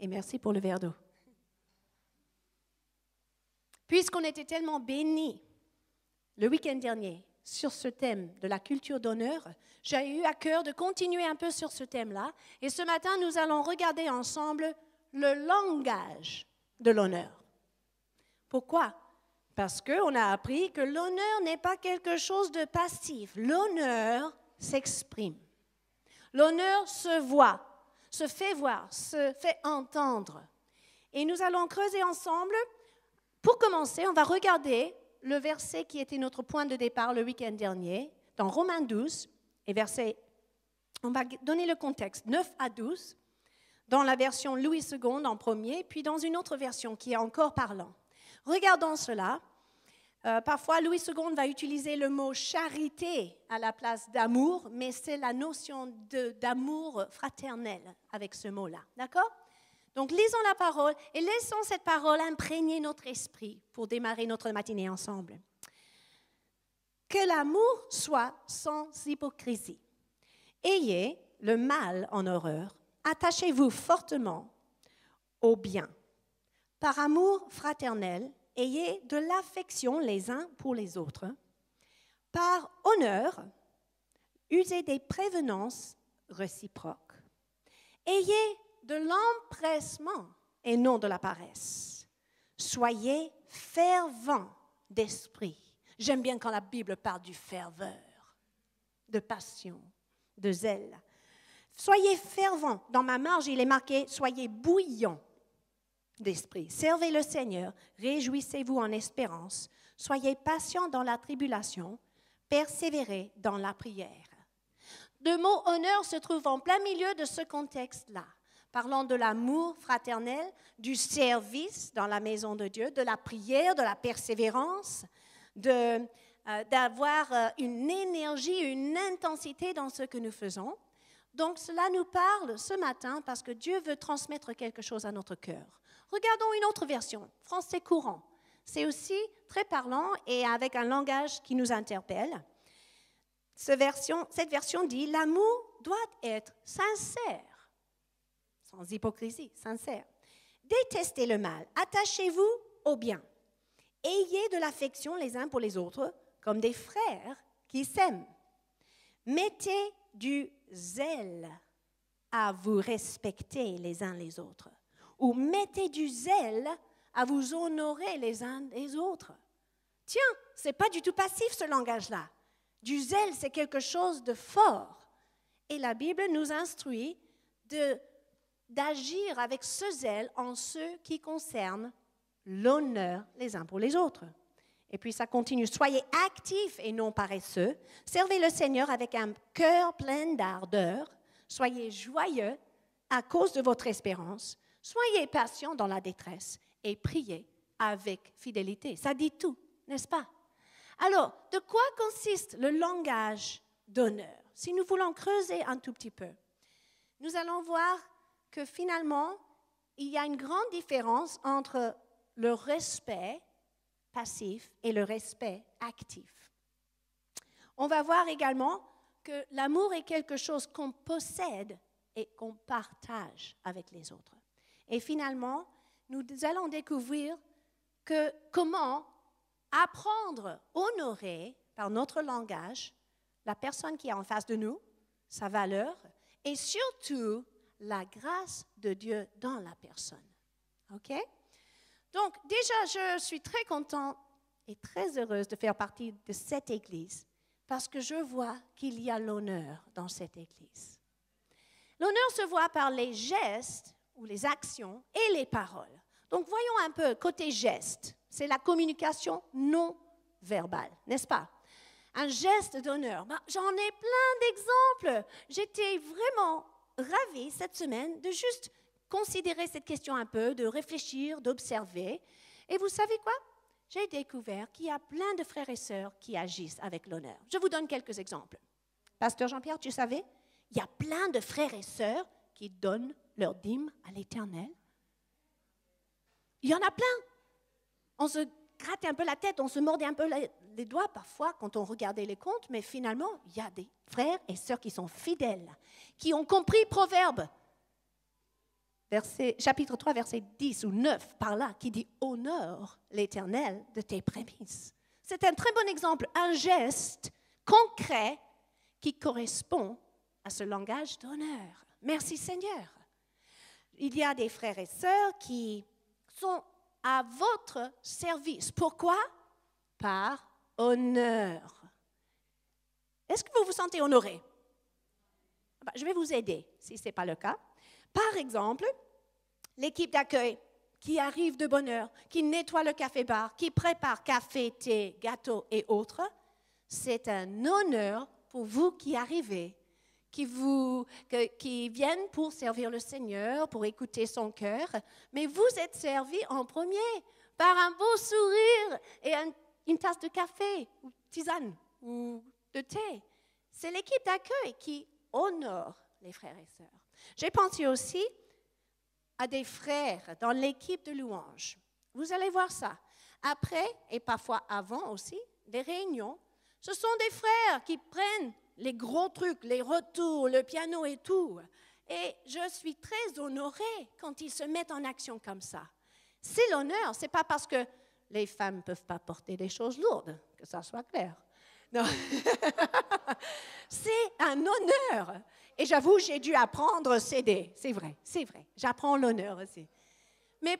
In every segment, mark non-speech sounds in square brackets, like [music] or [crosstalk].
Et merci pour le verre d'eau. Puisqu'on était tellement bénis le week-end dernier sur ce thème de la culture d'honneur, j'ai eu à cœur de continuer un peu sur ce thème-là. Et ce matin, nous allons regarder ensemble le langage de l'honneur. Pourquoi Parce qu'on a appris que l'honneur n'est pas quelque chose de passif. L'honneur s'exprime. L'honneur se voit se fait voir, se fait entendre. Et nous allons creuser ensemble. Pour commencer, on va regarder le verset qui était notre point de départ le week-end dernier, dans Romains 12, et verset, on va donner le contexte, 9 à 12, dans la version Louis II en premier, puis dans une autre version qui est encore parlant. Regardons cela. Euh, parfois, Louis II va utiliser le mot charité à la place d'amour, mais c'est la notion d'amour fraternel avec ce mot-là. D'accord Donc, lisons la parole et laissons cette parole imprégner notre esprit pour démarrer notre matinée ensemble. Que l'amour soit sans hypocrisie. Ayez le mal en horreur. Attachez-vous fortement au bien. Par amour fraternel, ayez de l'affection les uns pour les autres. Par honneur, usez des prévenances réciproques. Ayez de l'empressement et non de la paresse. Soyez fervents d'esprit. J'aime bien quand la Bible parle du ferveur, de passion, de zèle. Soyez fervents. Dans ma marge, il est marqué Soyez bouillants d'esprit. Servez le Seigneur, réjouissez-vous en espérance, soyez patients dans la tribulation, persévérez dans la prière. Deux mots honneur se trouvent en plein milieu de ce contexte-là, parlant de l'amour fraternel, du service dans la maison de Dieu, de la prière, de la persévérance, de, euh, d'avoir euh, une énergie, une intensité dans ce que nous faisons. Donc cela nous parle ce matin parce que Dieu veut transmettre quelque chose à notre cœur. Regardons une autre version, français courant. C'est aussi très parlant et avec un langage qui nous interpelle. cette version, cette version dit L'amour doit être sincère, sans hypocrisie, sincère. Détestez le mal, attachez-vous au bien. Ayez de l'affection les uns pour les autres, comme des frères qui s'aiment. Mettez du zèle à vous respecter les uns les autres ou mettez du zèle à vous honorer les uns des autres. Tiens, ce n'est pas du tout passif ce langage-là. Du zèle, c'est quelque chose de fort. Et la Bible nous instruit d'agir avec ce zèle en ce qui concerne l'honneur les uns pour les autres. Et puis ça continue. Soyez actifs et non paresseux. Servez le Seigneur avec un cœur plein d'ardeur. Soyez joyeux à cause de votre espérance. Soyez patient dans la détresse et priez avec fidélité. Ça dit tout, n'est-ce pas Alors, de quoi consiste le langage d'honneur Si nous voulons creuser un tout petit peu, nous allons voir que finalement, il y a une grande différence entre le respect passif et le respect actif. On va voir également que l'amour est quelque chose qu'on possède et qu'on partage avec les autres. Et finalement, nous allons découvrir que comment apprendre, honorer par notre langage la personne qui est en face de nous, sa valeur, et surtout la grâce de Dieu dans la personne. OK? Donc, déjà, je suis très contente et très heureuse de faire partie de cette Église parce que je vois qu'il y a l'honneur dans cette Église. L'honneur se voit par les gestes, ou les actions et les paroles. Donc voyons un peu côté geste. C'est la communication non verbale, n'est-ce pas Un geste d'honneur. Ben, j'en ai plein d'exemples. J'étais vraiment ravie cette semaine de juste considérer cette question un peu, de réfléchir, d'observer. Et vous savez quoi J'ai découvert qu'il y a plein de frères et sœurs qui agissent avec l'honneur. Je vous donne quelques exemples. Pasteur Jean-Pierre, tu savais Il y a plein de frères et sœurs qui donnent leur dîme à l'Éternel Il y en a plein. On se grattait un peu la tête, on se mordait un peu les doigts parfois quand on regardait les comptes, mais finalement, il y a des frères et sœurs qui sont fidèles, qui ont compris Proverbe, verset, chapitre 3, verset 10 ou 9, par là, qui dit « Honore l'Éternel de tes prémices ». C'est un très bon exemple, un geste concret qui correspond à ce langage d'honneur, Merci Seigneur. Il y a des frères et sœurs qui sont à votre service. Pourquoi Par honneur. Est-ce que vous vous sentez honoré ah ben, Je vais vous aider si ce n'est pas le cas. Par exemple, l'équipe d'accueil qui arrive de bonne heure, qui nettoie le café-bar, qui prépare café, thé, gâteaux et autres, c'est un honneur pour vous qui arrivez qui, vous, qui viennent pour servir le Seigneur, pour écouter son cœur, mais vous êtes servis en premier par un beau sourire et une tasse de café ou tisane ou de thé. C'est l'équipe d'accueil qui honore les frères et sœurs. J'ai pensé aussi à des frères dans l'équipe de louange. Vous allez voir ça. Après, et parfois avant aussi, des réunions, ce sont des frères qui prennent les gros trucs, les retours, le piano et tout. Et je suis très honorée quand ils se mettent en action comme ça. C'est l'honneur, c'est pas parce que les femmes ne peuvent pas porter des choses lourdes, que ça soit clair. Non. [laughs] c'est un honneur. Et j'avoue, j'ai dû apprendre CD. C'est vrai, c'est vrai. J'apprends l'honneur aussi. Mais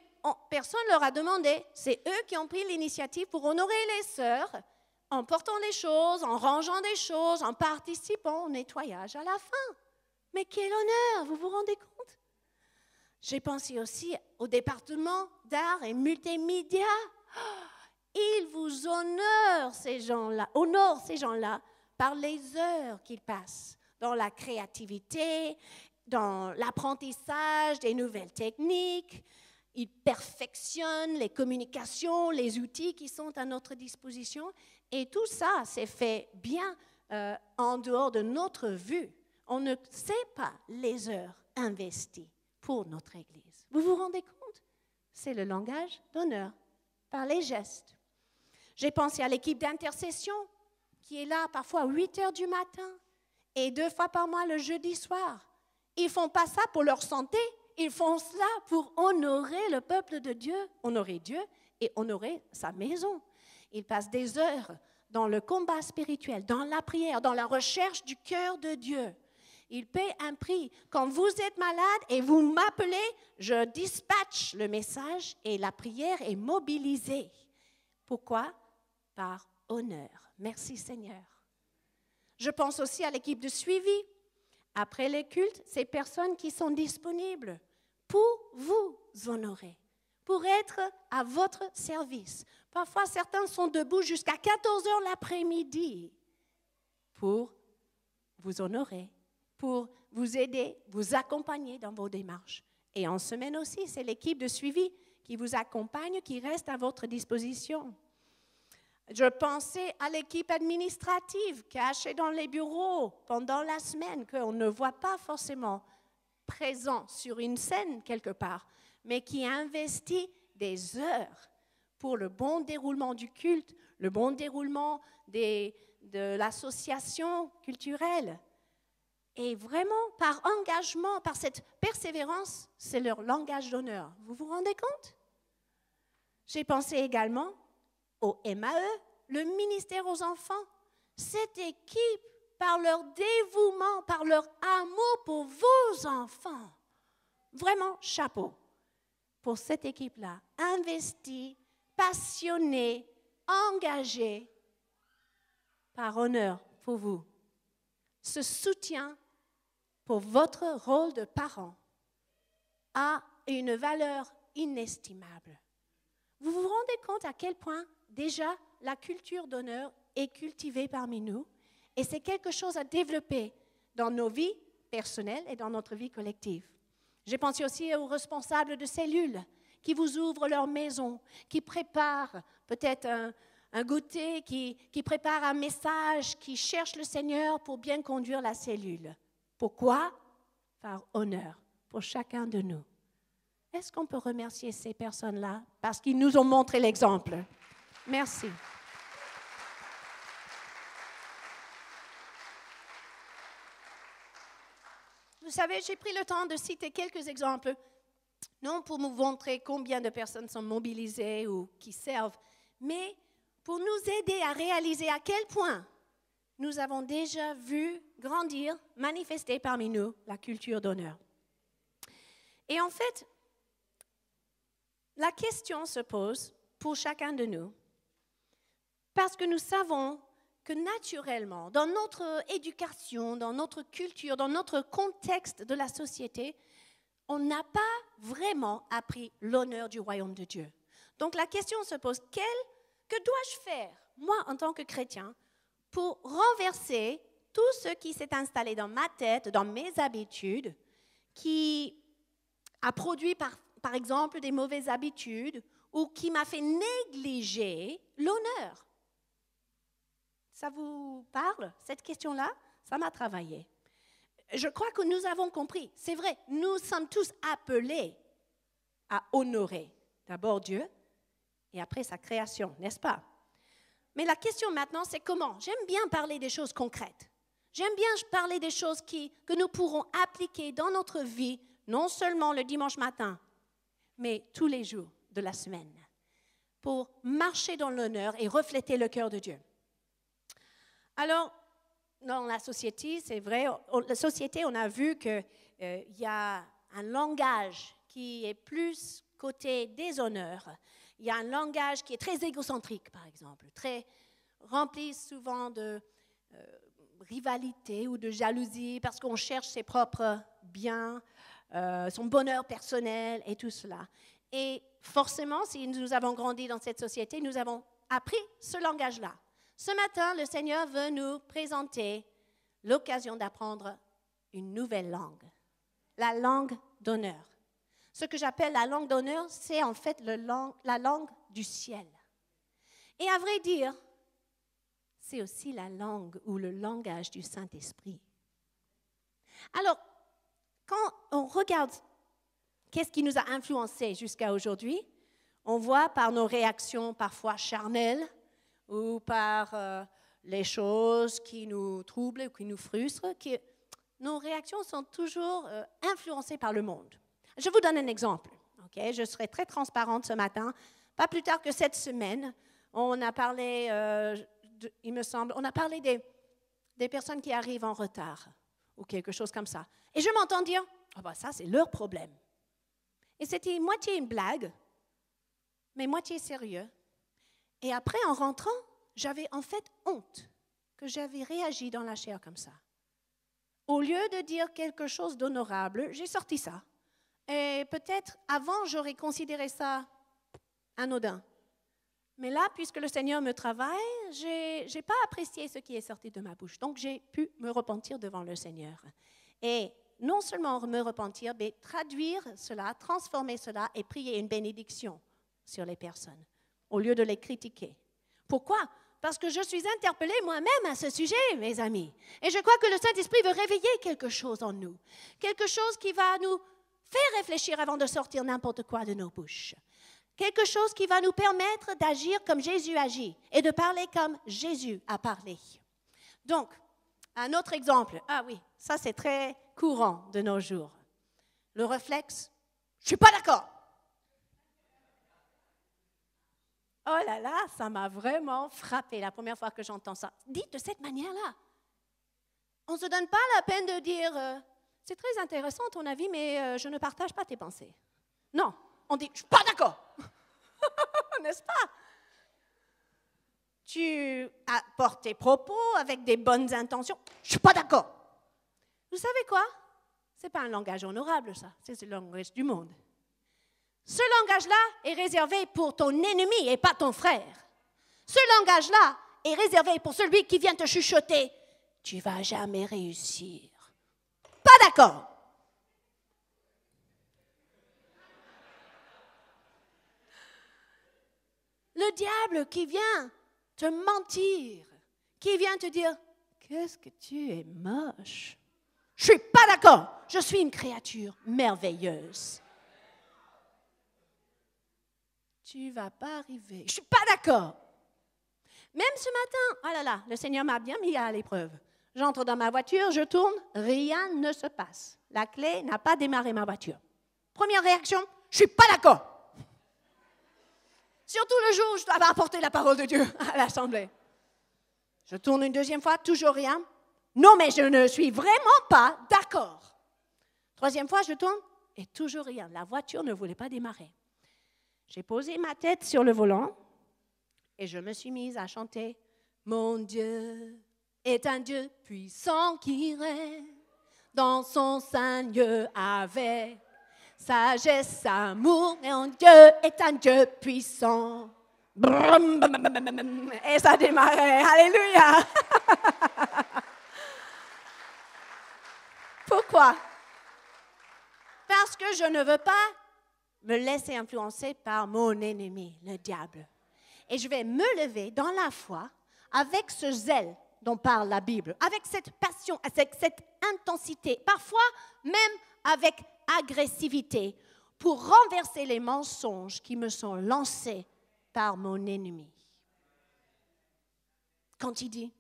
personne ne leur a demandé. C'est eux qui ont pris l'initiative pour honorer les sœurs en portant des choses, en rangeant des choses, en participant au nettoyage à la fin. Mais quel honneur, vous vous rendez compte J'ai pensé aussi au département d'art et multimédia. Oh, ils vous honorent ces gens-là, honorent ces gens-là par les heures qu'ils passent dans la créativité, dans l'apprentissage des nouvelles techniques. Ils perfectionnent les communications, les outils qui sont à notre disposition et tout ça s'est fait bien euh, en dehors de notre vue. On ne sait pas les heures investies pour notre Église. Vous vous rendez compte C'est le langage d'honneur, par les gestes. J'ai pensé à l'équipe d'intercession qui est là parfois à 8 heures du matin et deux fois par mois le jeudi soir. Ils font pas ça pour leur santé, ils font cela pour honorer le peuple de Dieu, honorer Dieu et honorer sa maison. Il passe des heures dans le combat spirituel, dans la prière, dans la recherche du cœur de Dieu. Il paie un prix. Quand vous êtes malade et vous m'appelez, je dispatche le message et la prière est mobilisée. Pourquoi Par honneur. Merci Seigneur. Je pense aussi à l'équipe de suivi. Après les cultes, ces personnes qui sont disponibles pour vous honorer, pour être à votre service, Parfois, certains sont debout jusqu'à 14 heures l'après-midi pour vous honorer, pour vous aider, vous accompagner dans vos démarches. Et en semaine aussi, c'est l'équipe de suivi qui vous accompagne, qui reste à votre disposition. Je pensais à l'équipe administrative cachée dans les bureaux pendant la semaine, qu'on ne voit pas forcément présent sur une scène quelque part, mais qui investit des heures pour le bon déroulement du culte, le bon déroulement des, de l'association culturelle. Et vraiment, par engagement, par cette persévérance, c'est leur langage d'honneur. Vous vous rendez compte J'ai pensé également au MAE, le ministère aux enfants. Cette équipe, par leur dévouement, par leur amour pour vos enfants, vraiment chapeau pour cette équipe-là, investie passionné, engagé par honneur pour vous. Ce soutien pour votre rôle de parent a une valeur inestimable. Vous vous rendez compte à quel point déjà la culture d'honneur est cultivée parmi nous et c'est quelque chose à développer dans nos vies personnelles et dans notre vie collective. J'ai pensé aussi aux responsables de cellules qui vous ouvrent leur maison, qui préparent peut-être un, un, goûter, qui, qui préparent un message, qui cherchent le Seigneur pour bien conduire la cellule. Pourquoi Par honneur pour chacun de nous. Est-ce qu'on peut remercier ces personnes-là parce qu'ils nous ont montré l'exemple Merci. Vous savez, j'ai pris le temps de citer quelques exemples non pour nous montrer combien de personnes sont mobilisées ou qui servent, mais pour nous aider à réaliser à quel point nous avons déjà vu grandir, manifester parmi nous la culture d'honneur. Et en fait, la question se pose pour chacun de nous, parce que nous savons que naturellement, dans notre éducation, dans notre culture, dans notre contexte de la société, on n'a pas vraiment appris l'honneur du royaume de Dieu. Donc la question se pose, que dois-je faire, moi en tant que chrétien, pour renverser tout ce qui s'est installé dans ma tête, dans mes habitudes, qui a produit par, par exemple des mauvaises habitudes ou qui m'a fait négliger l'honneur Ça vous parle, cette question-là Ça m'a travaillé je crois que nous avons compris, c'est vrai, nous sommes tous appelés à honorer d'abord Dieu et après sa création, n'est-ce pas Mais la question maintenant, c'est comment J'aime bien parler des choses concrètes. J'aime bien parler des choses qui, que nous pourrons appliquer dans notre vie, non seulement le dimanche matin, mais tous les jours de la semaine, pour marcher dans l'honneur et refléter le cœur de Dieu. Alors, dans la société, c'est vrai, la société, on a vu qu'il euh, y a un langage qui est plus côté déshonneur. Il y a un langage qui est très égocentrique, par exemple, très rempli souvent de euh, rivalité ou de jalousie parce qu'on cherche ses propres biens, euh, son bonheur personnel et tout cela. Et forcément, si nous avons grandi dans cette société, nous avons appris ce langage-là. Ce matin, le Seigneur veut nous présenter l'occasion d'apprendre une nouvelle langue, la langue d'honneur. Ce que j'appelle la langue d'honneur, c'est en fait la langue du ciel. Et à vrai dire, c'est aussi la langue ou le langage du Saint-Esprit. Alors, quand on regarde qu'est-ce qui nous a influencés jusqu'à aujourd'hui, on voit par nos réactions parfois charnelles, ou par euh, les choses qui nous troublent ou qui nous frustrent, nos réactions sont toujours euh, influencées par le monde. Je vous donne un exemple. Ok, Je serai très transparente ce matin. Pas plus tard que cette semaine, on a parlé, euh, il me semble, on a parlé des, des personnes qui arrivent en retard ou quelque chose comme ça. Et je m'entends dire, ah ben ça c'est leur problème. Et c'était moitié une blague, mais moitié sérieux. Et après, en rentrant, j'avais en fait honte que j'avais réagi dans la chair comme ça. Au lieu de dire quelque chose d'honorable, j'ai sorti ça. Et peut-être avant, j'aurais considéré ça anodin. Mais là, puisque le Seigneur me travaille, je n'ai pas apprécié ce qui est sorti de ma bouche. Donc, j'ai pu me repentir devant le Seigneur. Et non seulement me repentir, mais traduire cela, transformer cela et prier une bénédiction sur les personnes au lieu de les critiquer. Pourquoi Parce que je suis interpellée moi-même à ce sujet, mes amis. Et je crois que le Saint-Esprit veut réveiller quelque chose en nous, quelque chose qui va nous faire réfléchir avant de sortir n'importe quoi de nos bouches. Quelque chose qui va nous permettre d'agir comme Jésus agit et de parler comme Jésus a parlé. Donc, un autre exemple. Ah oui, ça c'est très courant de nos jours. Le réflexe, je suis pas d'accord. oh là là, ça m'a vraiment frappé la première fois que j'entends ça. Dites de cette manière-là. On ne se donne pas la peine de dire, euh, c'est très intéressant ton avis, mais euh, je ne partage pas tes pensées. Non, on dit, je suis pas d'accord. [laughs] N'est-ce pas Tu apportes tes propos avec des bonnes intentions. Je suis pas d'accord. Vous savez quoi C'est pas un langage honorable, ça. C'est le langage du monde. Ce langage-là est réservé pour ton ennemi et pas ton frère. Ce langage-là est réservé pour celui qui vient te chuchoter. Tu vas jamais réussir. Pas d'accord. Le diable qui vient te mentir, qui vient te dire Qu'est-ce que tu es moche Je suis pas d'accord. Je suis une créature merveilleuse tu vas pas arriver. Je suis pas d'accord. Même ce matin, oh là là, le Seigneur m'a bien mis à l'épreuve. J'entre dans ma voiture, je tourne, rien ne se passe. La clé n'a pas démarré ma voiture. Première réaction, je suis pas d'accord. Surtout le jour où je dois apporter la parole de Dieu [laughs] à l'assemblée. Je tourne une deuxième fois, toujours rien. Non, mais je ne suis vraiment pas d'accord. Troisième fois, je tourne et toujours rien. La voiture ne voulait pas démarrer. J'ai posé ma tête sur le volant et je me suis mise à chanter Mon Dieu est un Dieu puissant qui règne dans son sein. lieu avec sagesse, amour. Mon Dieu est un Dieu puissant. Et ça démarrait. Alléluia. [laughs] Pourquoi Parce que je ne veux pas me laisser influencer par mon ennemi, le diable. Et je vais me lever dans la foi avec ce zèle dont parle la Bible, avec cette passion, avec cette intensité, parfois même avec agressivité, pour renverser les mensonges qui me sont lancés par mon ennemi. Quand il dit,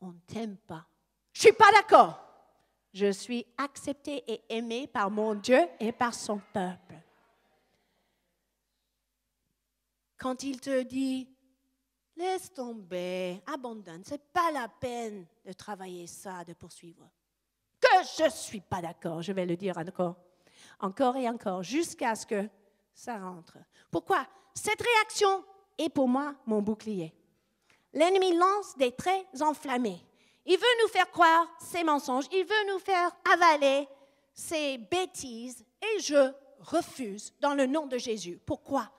on ne t'aime pas, je ne suis pas d'accord. Je suis accepté et aimé par mon Dieu et par son peuple. quand il te dit, laisse tomber, abandonne, c'est pas la peine de travailler ça, de poursuivre. Que je suis pas d'accord, je vais le dire encore, encore et encore, jusqu'à ce que ça rentre. Pourquoi Cette réaction est pour moi mon bouclier. L'ennemi lance des traits enflammés. Il veut nous faire croire ses mensonges, il veut nous faire avaler ses bêtises et je refuse dans le nom de Jésus. Pourquoi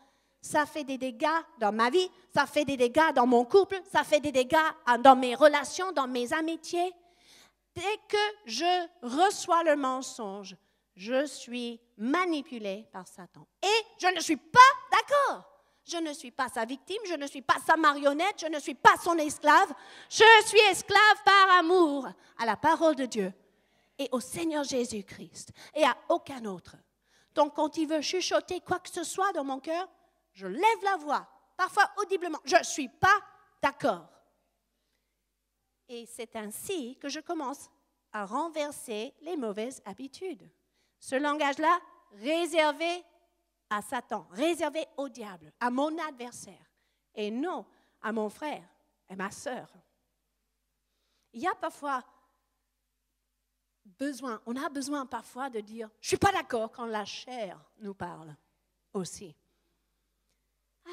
ça fait des dégâts dans ma vie, ça fait des dégâts dans mon couple, ça fait des dégâts dans mes relations, dans mes amitiés. Dès que je reçois le mensonge, je suis manipulée par Satan. Et je ne suis pas d'accord. Je ne suis pas sa victime, je ne suis pas sa marionnette, je ne suis pas son esclave. Je suis esclave par amour à la parole de Dieu et au Seigneur Jésus-Christ et à aucun autre. Donc quand il veut chuchoter quoi que ce soit dans mon cœur, je lève la voix, parfois audiblement, je ne suis pas d'accord. Et c'est ainsi que je commence à renverser les mauvaises habitudes. Ce langage-là, réservé à Satan, réservé au diable, à mon adversaire, et non à mon frère et ma sœur. Il y a parfois besoin, on a besoin parfois de dire, je ne suis pas d'accord quand la chair nous parle aussi.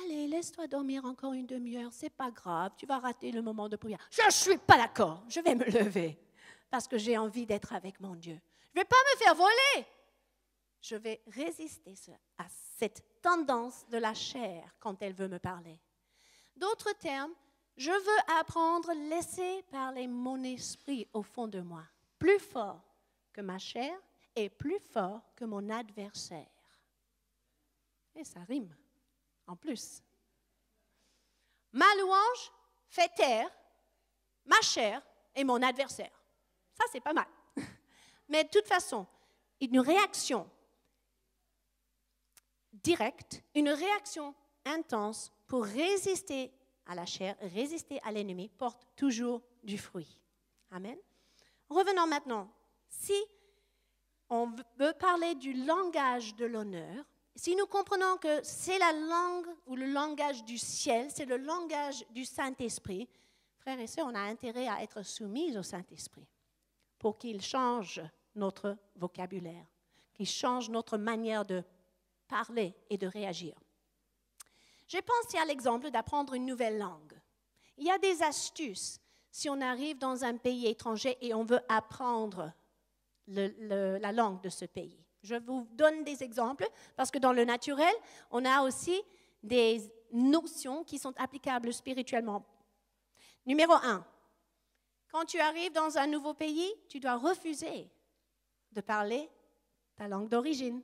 Allez, laisse-toi dormir encore une demi-heure, c'est pas grave, tu vas rater le moment de prière. Je ne suis pas d'accord, je vais me lever parce que j'ai envie d'être avec mon Dieu. Je ne vais pas me faire voler. Je vais résister à cette tendance de la chair quand elle veut me parler. D'autres termes, je veux apprendre, laisser parler mon esprit au fond de moi, plus fort que ma chair et plus fort que mon adversaire. Et ça rime en plus. Ma louange fait taire ma chair et mon adversaire. Ça, c'est pas mal. [laughs] Mais de toute façon, une réaction directe, une réaction intense pour résister à la chair, résister à l'ennemi, porte toujours du fruit. Amen. Revenons maintenant. Si on veut parler du langage de l'honneur, si nous comprenons que c'est la langue ou le langage du ciel, c'est le langage du Saint-Esprit, frères et sœurs, on a intérêt à être soumis au Saint-Esprit pour qu'il change notre vocabulaire, qu'il change notre manière de parler et de réagir. J'ai pensé à l'exemple d'apprendre une nouvelle langue. Il y a des astuces si on arrive dans un pays étranger et on veut apprendre la langue de ce pays. Je vous donne des exemples parce que dans le naturel, on a aussi des notions qui sont applicables spirituellement. Numéro un, quand tu arrives dans un nouveau pays, tu dois refuser de parler ta langue d'origine.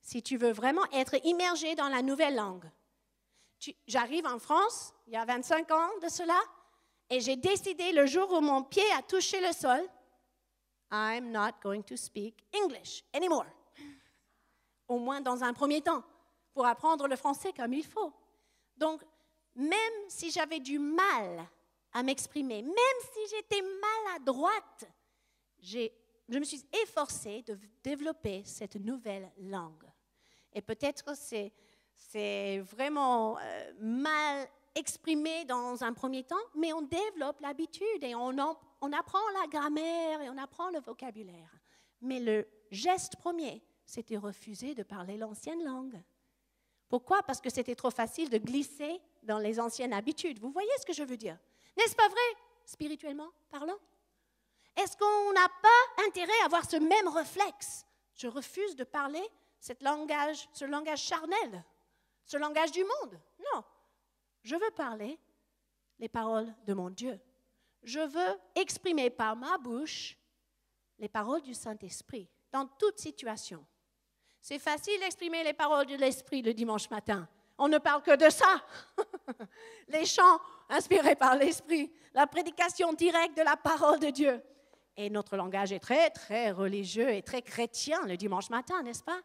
Si tu veux vraiment être immergé dans la nouvelle langue. J'arrive en France, il y a 25 ans de cela, et j'ai décidé le jour où mon pied a touché le sol, I'm not going to speak English anymore. Au moins dans un premier temps, pour apprendre le français comme il faut. Donc, même si j'avais du mal à m'exprimer, même si j'étais maladroite, je me suis efforcée de développer cette nouvelle langue. Et peut-être c'est, c'est vraiment euh, mal exprimé dans un premier temps, mais on développe l'habitude et on en on apprend la grammaire et on apprend le vocabulaire. Mais le geste premier, c'était refuser de parler l'ancienne langue. Pourquoi Parce que c'était trop facile de glisser dans les anciennes habitudes. Vous voyez ce que je veux dire N'est-ce pas vrai, spirituellement parlant Est-ce qu'on n'a pas intérêt à avoir ce même réflexe Je refuse de parler cette langage, ce langage charnel, ce langage du monde. Non, je veux parler les paroles de mon Dieu, je veux exprimer par ma bouche les paroles du Saint-Esprit dans toute situation. C'est facile d'exprimer les paroles de l'Esprit le dimanche matin. On ne parle que de ça. [laughs] les chants inspirés par l'Esprit, la prédication directe de la parole de Dieu. Et notre langage est très, très religieux et très chrétien le dimanche matin, n'est-ce pas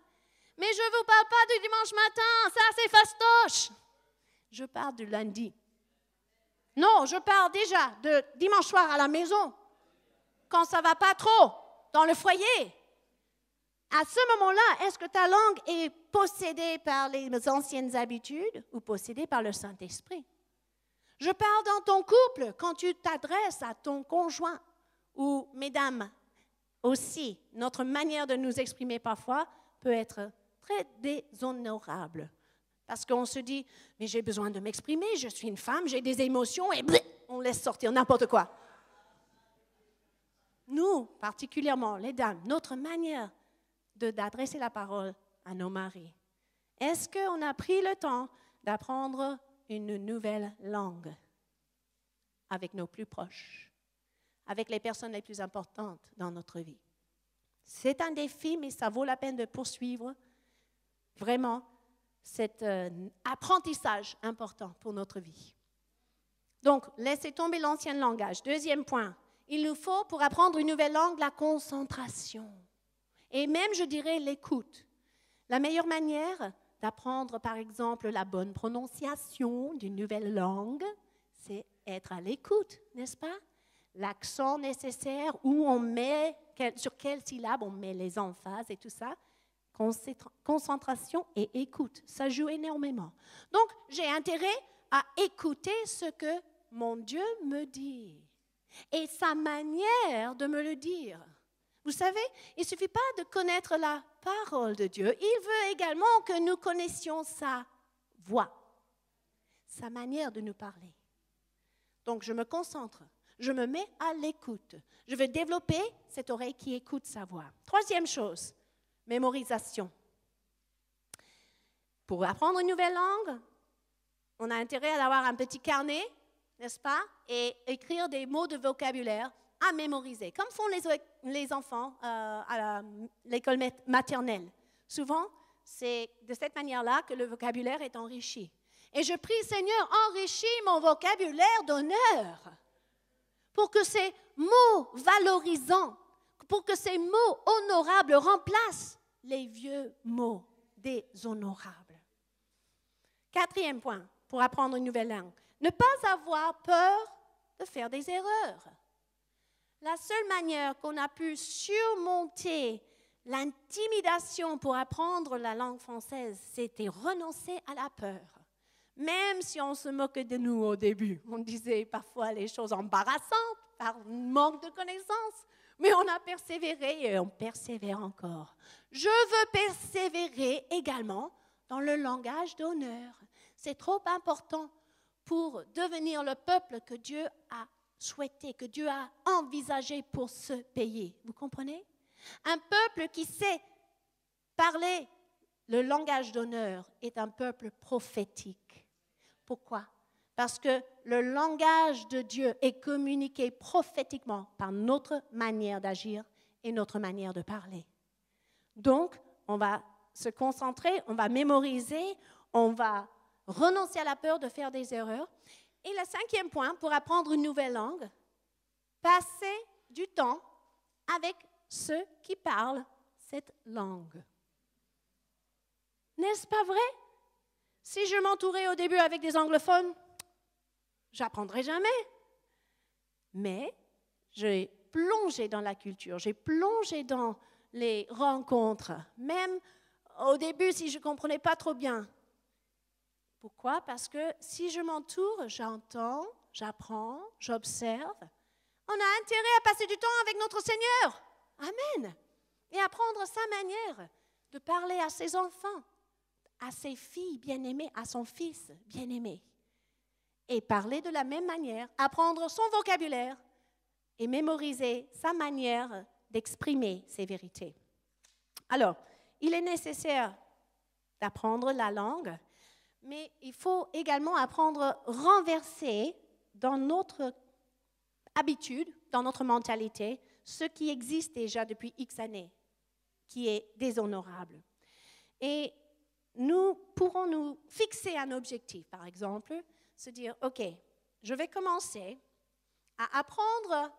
Mais je ne vous parle pas du dimanche matin, ça c'est fastoche. Je parle du lundi non, je parle déjà de dimanche soir à la maison, quand ça va pas trop, dans le foyer. À ce moment-là, est-ce que ta langue est possédée par les anciennes habitudes ou possédée par le Saint-Esprit Je parle dans ton couple, quand tu t'adresses à ton conjoint ou mesdames aussi, notre manière de nous exprimer parfois peut être très déshonorable. Parce qu'on se dit, mais j'ai besoin de m'exprimer, je suis une femme, j'ai des émotions, et on laisse sortir n'importe quoi. Nous, particulièrement, les dames, notre manière d'adresser la parole à nos maris. Est-ce qu'on a pris le temps d'apprendre une nouvelle langue avec nos plus proches, avec les personnes les plus importantes dans notre vie? C'est un défi, mais ça vaut la peine de poursuivre. Vraiment, cet un euh, apprentissage important pour notre vie. Donc, laissez tomber l'ancien langage. Deuxième point, il nous faut pour apprendre une nouvelle langue la concentration et même, je dirais, l'écoute. La meilleure manière d'apprendre, par exemple, la bonne prononciation d'une nouvelle langue, c'est être à l'écoute, n'est-ce pas L'accent nécessaire, où on met, sur quelles syllabes on met les emphases et tout ça concentration et écoute. Ça joue énormément. Donc, j'ai intérêt à écouter ce que mon Dieu me dit et sa manière de me le dire. Vous savez, il ne suffit pas de connaître la parole de Dieu. Il veut également que nous connaissions sa voix, sa manière de nous parler. Donc, je me concentre je me mets à l'écoute. Je veux développer cette oreille qui écoute sa voix. Troisième chose, mémorisation. Pour apprendre une nouvelle langue, on a intérêt à avoir un petit carnet, n'est-ce pas, et écrire des mots de vocabulaire à mémoriser, comme font les, enfants euh, à l'école maternelle. Souvent, c'est de cette manière-là que le vocabulaire est enrichi. Et je prie, Seigneur, enrichis mon vocabulaire d'honneur pour que ces mots valorisants pour que ces mots honorables remplacent les vieux mots déshonorables. Quatrième point pour apprendre une nouvelle langue, ne pas avoir peur de faire des erreurs. La seule manière qu'on a pu surmonter l'intimidation pour apprendre la langue française, c'était renoncer à la peur. Même si on se moquait de nous au début, on disait parfois les choses embarrassantes par manque de connaissances. Mais on a persévéré et on persévère encore. Je veux persévérer également dans le langage d'honneur. C'est trop important pour devenir le peuple que Dieu a souhaité, que Dieu a envisagé pour se payer. Vous comprenez Un peuple qui sait parler le langage d'honneur est un peuple prophétique. Pourquoi parce que le langage de Dieu est communiqué prophétiquement par notre manière d'agir et notre manière de parler. Donc, on va se concentrer, on va mémoriser, on va renoncer à la peur de faire des erreurs. Et le cinquième point, pour apprendre une nouvelle langue, passer du temps avec ceux qui parlent cette langue. N'est-ce pas vrai Si je m'entourais au début avec des anglophones, j'apprendrai jamais. Mais j'ai plongé dans la culture, j'ai plongé dans les rencontres, même au début si je ne comprenais pas trop bien. Pourquoi Parce que si je m'entoure, j'entends, j'apprends, j'observe. On a intérêt à passer du temps avec notre Seigneur. Amen. Et apprendre sa manière de parler à ses enfants, à ses filles bien-aimées, à son fils bien-aimé et parler de la même manière, apprendre son vocabulaire et mémoriser sa manière d'exprimer ses vérités. Alors, il est nécessaire d'apprendre la langue, mais il faut également apprendre renverser dans notre habitude, dans notre mentalité, ce qui existe déjà depuis X années, qui est déshonorable. Et nous pourrons nous fixer un objectif, par exemple, se dire, OK, je vais commencer à apprendre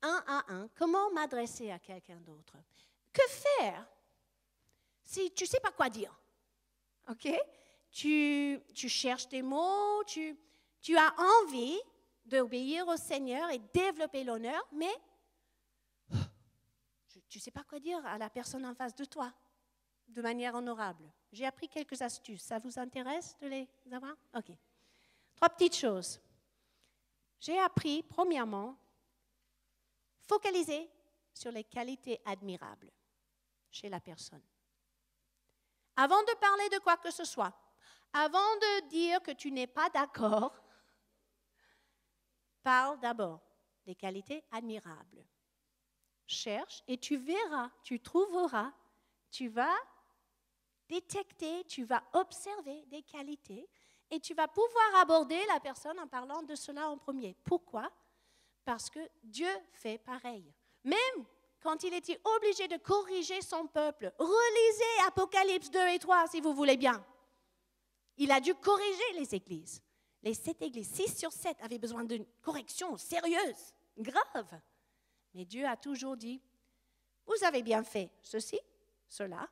un à un comment m'adresser à quelqu'un d'autre. Que faire si tu ne sais pas quoi dire OK tu, cherches des mots, tu, tu as envie d'obéir au Seigneur et développer l'honneur, mais tu ne sais pas quoi dire à la personne en face de toi de manière honorable. J'ai appris quelques astuces. Ça vous intéresse de les avoir Ok. Trois petites choses. J'ai appris, premièrement, focaliser sur les qualités admirables chez la personne. Avant de parler de quoi que ce soit, avant de dire que tu n'es pas d'accord, parle d'abord des qualités admirables. Cherche et tu verras, tu trouveras, tu vas détecter, tu vas observer des qualités et tu vas pouvoir aborder la personne en parlant de cela en premier. Pourquoi Parce que Dieu fait pareil. Même quand il était obligé de corriger son peuple, relisez Apocalypse 2 et 3 si vous voulez bien. Il a dû corriger les églises. Les sept églises, six sur sept, avaient besoin d'une correction sérieuse, grave. Mais Dieu a toujours dit, vous avez bien fait ceci, cela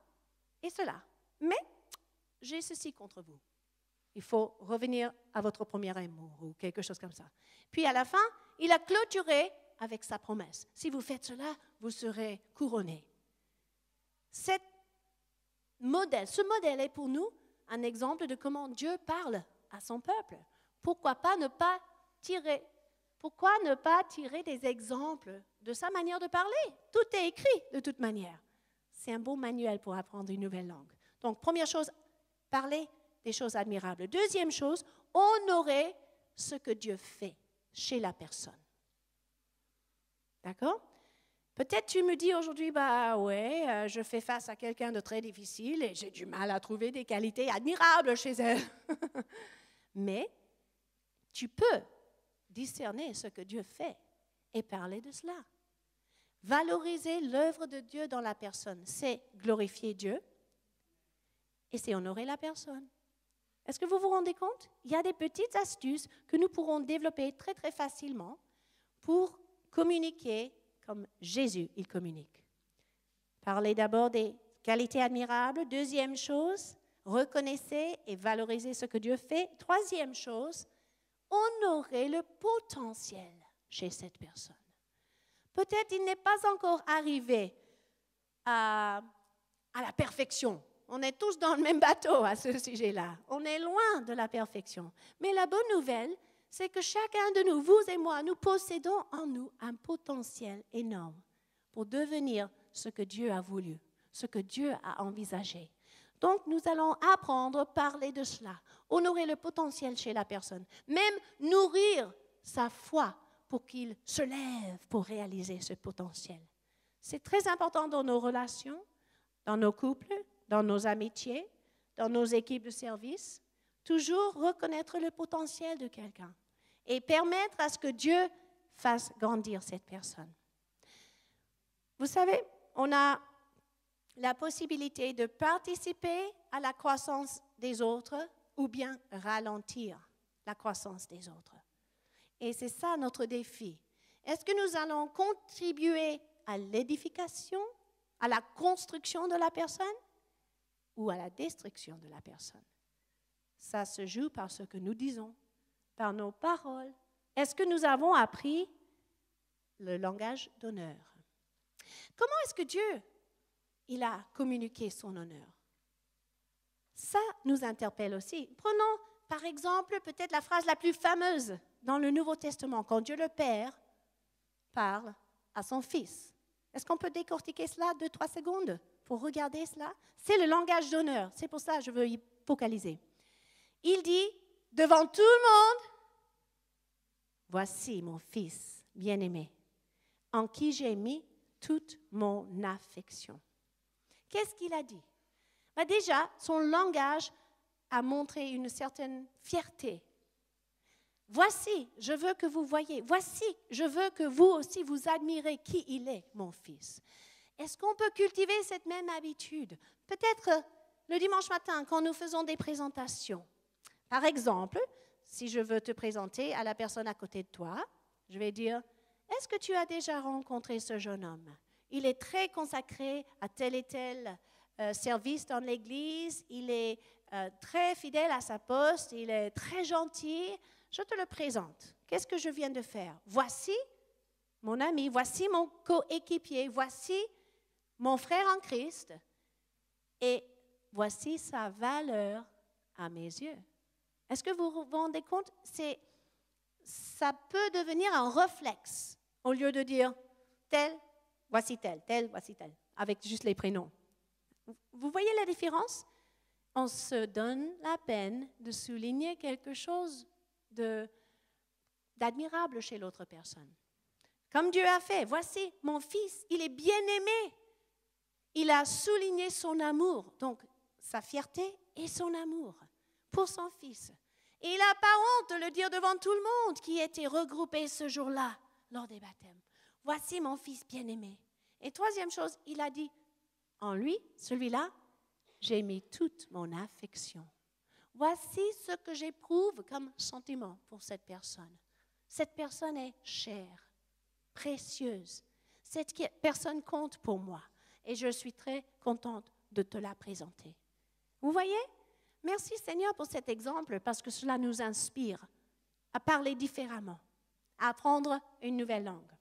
et cela. Mais j'ai ceci contre vous. Il faut revenir à votre premier amour ou quelque chose comme ça. Puis à la fin, il a clôturé avec sa promesse. Si vous faites cela, vous serez couronné. modèle, ce modèle est pour nous un exemple de comment Dieu parle à son peuple. Pourquoi pas ne pas tirer Pourquoi ne pas tirer des exemples de sa manière de parler Tout est écrit de toute manière. C'est un beau manuel pour apprendre une nouvelle langue. Donc, première chose, parler des choses admirables. Deuxième chose, honorer ce que Dieu fait chez la personne. D'accord Peut-être tu me dis aujourd'hui, bah ouais, euh, je fais face à quelqu'un de très difficile et j'ai du mal à trouver des qualités admirables chez elle. [laughs] Mais tu peux discerner ce que Dieu fait et parler de cela. Valoriser l'œuvre de Dieu dans la personne, c'est glorifier Dieu, et c'est honorer la personne. Est-ce que vous vous rendez compte Il y a des petites astuces que nous pourrons développer très très facilement pour communiquer comme Jésus, il communique. Parler d'abord des qualités admirables. Deuxième chose, reconnaissez et valorisez ce que Dieu fait. Troisième chose, honorer le potentiel chez cette personne. Peut-être il n'est pas encore arrivé à la perfection, on est tous dans le même bateau à ce sujet-là. On est loin de la perfection. Mais la bonne nouvelle, c'est que chacun de nous, vous et moi, nous possédons en nous un potentiel énorme pour devenir ce que Dieu a voulu, ce que Dieu a envisagé. Donc nous allons apprendre, parler de cela, honorer le potentiel chez la personne, même nourrir sa foi pour qu'il se lève pour réaliser ce potentiel. C'est très important dans nos relations, dans nos couples, dans nos amitiés, dans nos équipes de service, toujours reconnaître le potentiel de quelqu'un et permettre à ce que Dieu fasse grandir cette personne. Vous savez, on a la possibilité de participer à la croissance des autres ou bien ralentir la croissance des autres. Et c'est ça notre défi. Est-ce que nous allons contribuer à l'édification, à la construction de la personne ou à la destruction de la personne. Ça se joue par ce que nous disons, par nos paroles. Est-ce que nous avons appris le langage d'honneur? Comment est-ce que Dieu, il a communiqué son honneur? Ça nous interpelle aussi. Prenons par exemple peut-être la phrase la plus fameuse dans le Nouveau Testament, quand Dieu le Père parle à son Fils. Est-ce qu'on peut décortiquer cela deux, trois secondes? pour regarder cela, c'est le langage d'honneur. C'est pour ça que je veux y focaliser. Il dit devant tout le monde, voici mon fils bien-aimé, en qui j'ai mis toute mon affection. Qu'est-ce qu'il a dit bah Déjà, son langage a montré une certaine fierté. Voici, je veux que vous voyez, voici, je veux que vous aussi vous admirez qui il est, mon fils. Est-ce qu'on peut cultiver cette même habitude Peut-être euh, le dimanche matin, quand nous faisons des présentations. Par exemple, si je veux te présenter à la personne à côté de toi, je vais dire, est-ce que tu as déjà rencontré ce jeune homme Il est très consacré à tel et tel euh, service dans l'Église, il est euh, très fidèle à sa poste, il est très gentil. Je te le présente. Qu'est-ce que je viens de faire Voici mon ami, voici mon coéquipier, voici mon frère en Christ, et voici sa valeur à mes yeux. Est-ce que vous vous rendez compte C'est, Ça peut devenir un réflexe au lieu de dire tel, voici tel, tel, voici tel, avec juste les prénoms. Vous voyez la différence On se donne la peine de souligner quelque chose d'admirable chez l'autre personne. Comme Dieu a fait, voici mon fils, il est bien aimé, il a souligné son amour, donc sa fierté et son amour pour son fils. Et il n'a pas honte de le dire devant tout le monde qui était regroupé ce jour-là lors des baptêmes. Voici mon fils bien-aimé. Et troisième chose, il a dit, en lui, celui-là, j'ai mis toute mon affection. Voici ce que j'éprouve comme sentiment pour cette personne. Cette personne est chère, précieuse. Cette personne compte pour moi et je suis très contente de te la présenter. Vous voyez Merci Seigneur pour cet exemple parce que cela nous inspire à parler différemment, à apprendre une nouvelle langue.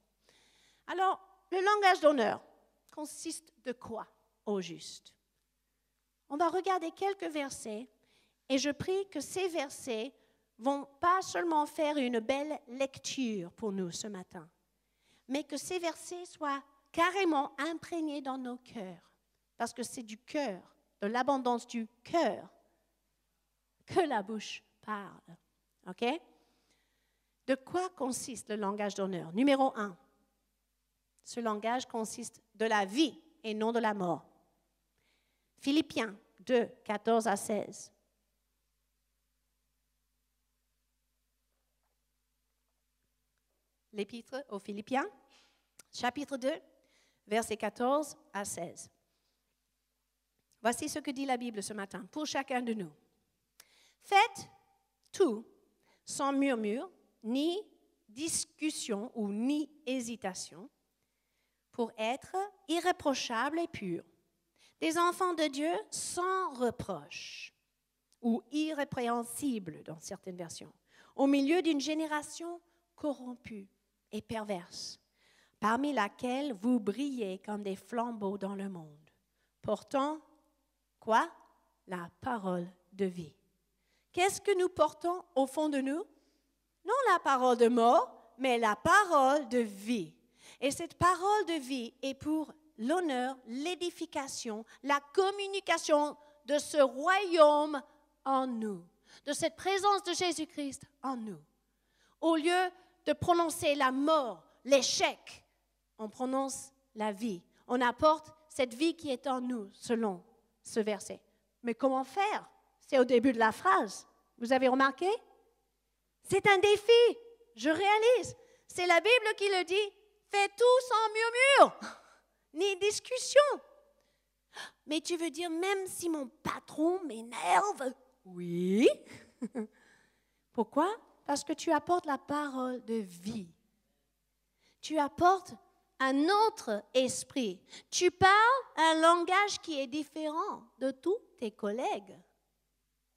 Alors, le langage d'honneur consiste de quoi au juste On va regarder quelques versets et je prie que ces versets vont pas seulement faire une belle lecture pour nous ce matin, mais que ces versets soient carrément imprégné dans nos cœurs, parce que c'est du cœur, de l'abondance du cœur, que la bouche parle. OK De quoi consiste le langage d'honneur Numéro un, ce langage consiste de la vie et non de la mort. Philippiens 2, 14 à 16. L'épître aux Philippiens, chapitre 2, versets 14 à 16. Voici ce que dit la Bible ce matin pour chacun de nous. Faites tout sans murmure, ni discussion ou ni hésitation, pour être irréprochables et purs, des enfants de Dieu sans reproche ou irrépréhensibles dans certaines versions, au milieu d'une génération corrompue et perverse parmi laquelle vous brillez comme des flambeaux dans le monde, portant quoi La parole de vie. Qu'est-ce que nous portons au fond de nous Non la parole de mort, mais la parole de vie. Et cette parole de vie est pour l'honneur, l'édification, la communication de ce royaume en nous, de cette présence de Jésus-Christ en nous. Au lieu de prononcer la mort, l'échec, on prononce la vie. On apporte cette vie qui est en nous, selon ce verset. Mais comment faire C'est au début de la phrase. Vous avez remarqué C'est un défi. Je réalise. C'est la Bible qui le dit. Fais tout sans murmure, [laughs] ni discussion. Mais tu veux dire, même si mon patron m'énerve Oui. [laughs] Pourquoi Parce que tu apportes la parole de vie. Tu apportes un autre esprit. Tu parles un langage qui est différent de tous tes collègues.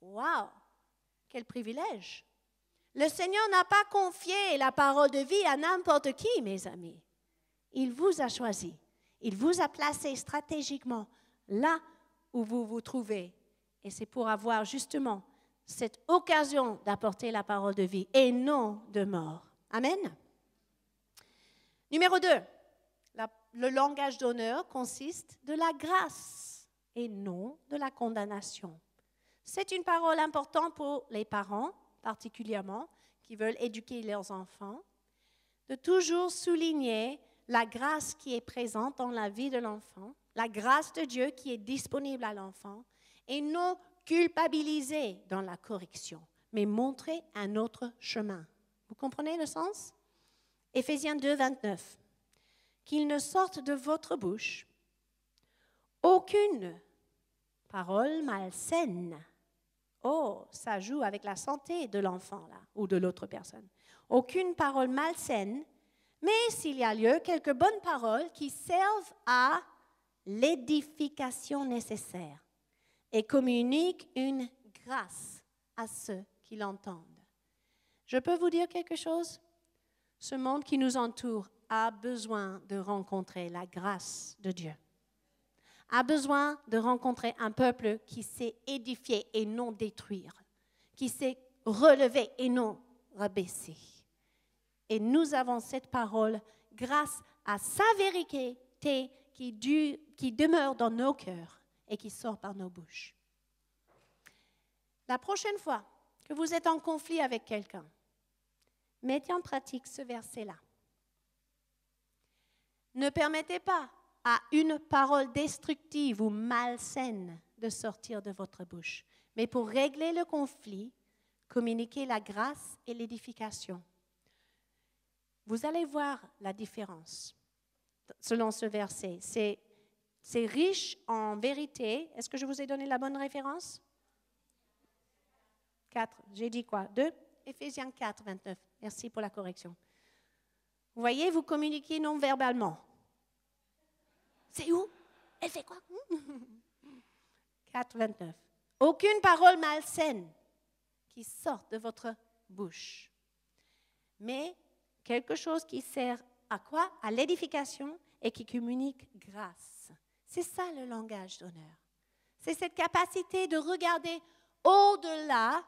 Waouh! Quel privilège! Le Seigneur n'a pas confié la parole de vie à n'importe qui, mes amis. Il vous a choisi. Il vous a placé stratégiquement là où vous vous trouvez. Et c'est pour avoir justement cette occasion d'apporter la parole de vie et non de mort. Amen. Numéro 2 le langage d'honneur consiste de la grâce et non de la condamnation. C'est une parole importante pour les parents, particulièrement, qui veulent éduquer leurs enfants, de toujours souligner la grâce qui est présente dans la vie de l'enfant, la grâce de Dieu qui est disponible à l'enfant, et non culpabiliser dans la correction, mais montrer un autre chemin. Vous comprenez le sens Éphésiens 2, 29 qu'il ne sorte de votre bouche aucune parole malsaine. Oh, ça joue avec la santé de l'enfant là ou de l'autre personne. Aucune parole malsaine, mais s'il y a lieu, quelques bonnes paroles qui servent à l'édification nécessaire et communiquent une grâce à ceux qui l'entendent. Je peux vous dire quelque chose Ce monde qui nous entoure a besoin de rencontrer la grâce de Dieu, a besoin de rencontrer un peuple qui sait édifier et non détruire, qui sait relever et non rabaisser. Et nous avons cette parole grâce à sa vérité qui, qui demeure dans nos cœurs et qui sort par nos bouches. La prochaine fois que vous êtes en conflit avec quelqu'un, mettez en pratique ce verset-là. Ne permettez pas à une parole destructive ou malsaine de sortir de votre bouche. Mais pour régler le conflit, communiquez la grâce et l'édification. Vous allez voir la différence selon ce verset. C'est, riche en vérité. Est-ce que je vous ai donné la bonne référence 4. J'ai dit quoi 2. Éphésiens 4, 29. Merci pour la correction. Vous voyez, vous communiquez non verbalement. C'est où Elle fait quoi 4.29. Aucune parole malsaine qui sort de votre bouche, mais quelque chose qui sert à quoi À l'édification et qui communique grâce. C'est ça le langage d'honneur. C'est cette capacité de regarder au-delà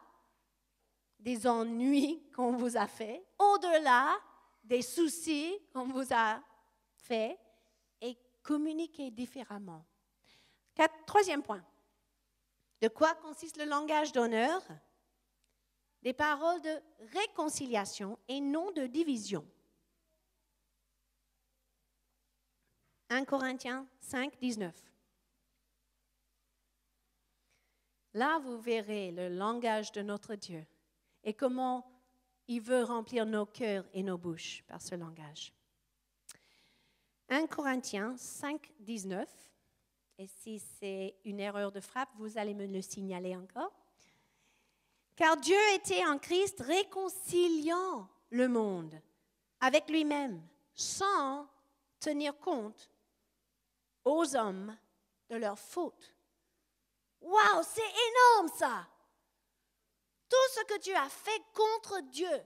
des ennuis qu'on vous a faits, au-delà des soucis qu'on vous a fait et communiquer différemment. troisième point. De quoi consiste le langage d'honneur Des paroles de réconciliation et non de division. 1 Corinthiens 5, 19. Là, vous verrez le langage de notre Dieu et comment il veut remplir nos cœurs et nos bouches par ce langage. 1 Corinthiens 5, 19, et si c'est une erreur de frappe, vous allez me le signaler encore. Car Dieu était en Christ réconciliant le monde avec lui-même, sans tenir compte aux hommes de leurs fautes. Waouh, c'est énorme ça! tout ce que tu as fait contre Dieu.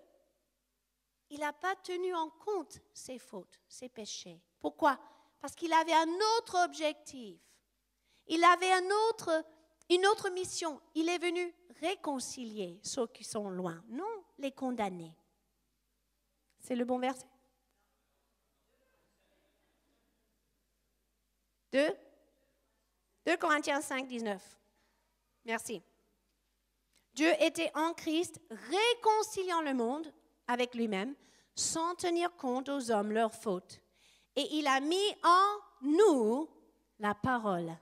Il n'a pas tenu en compte ses fautes, ses péchés. Pourquoi Parce qu'il avait un autre objectif. Il avait un autre, une autre mission. Il est venu réconcilier ceux qui sont loin, non les condamner. C'est le bon verset Deux, 2 Corinthiens 5, 19. Merci. Dieu était en Christ réconciliant le monde avec lui-même sans tenir compte aux hommes leurs fautes. Et il a mis en nous la parole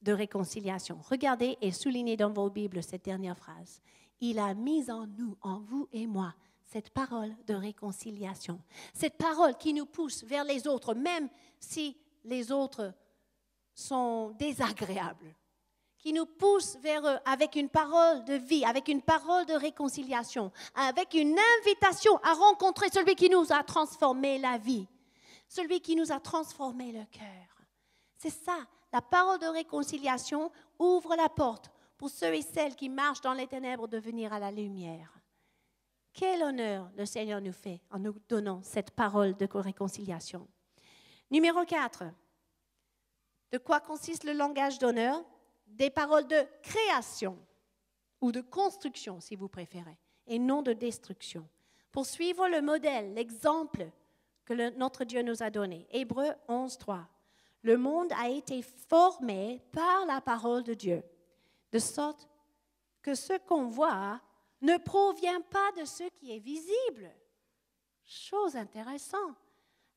de réconciliation. Regardez et soulignez dans vos Bibles cette dernière phrase. Il a mis en nous, en vous et moi, cette parole de réconciliation. Cette parole qui nous pousse vers les autres, même si les autres sont désagréables qui nous pousse vers eux avec une parole de vie, avec une parole de réconciliation, avec une invitation à rencontrer celui qui nous a transformé la vie, celui qui nous a transformé le cœur. C'est ça, la parole de réconciliation ouvre la porte pour ceux et celles qui marchent dans les ténèbres de venir à la lumière. Quel honneur le Seigneur nous fait en nous donnant cette parole de réconciliation. Numéro 4. De quoi consiste le langage d'honneur des paroles de création ou de construction, si vous préférez, et non de destruction. Pour suivre le modèle, l'exemple que notre Dieu nous a donné. Hébreu 11, 3. Le monde a été formé par la parole de Dieu, de sorte que ce qu'on voit ne provient pas de ce qui est visible. Chose intéressante.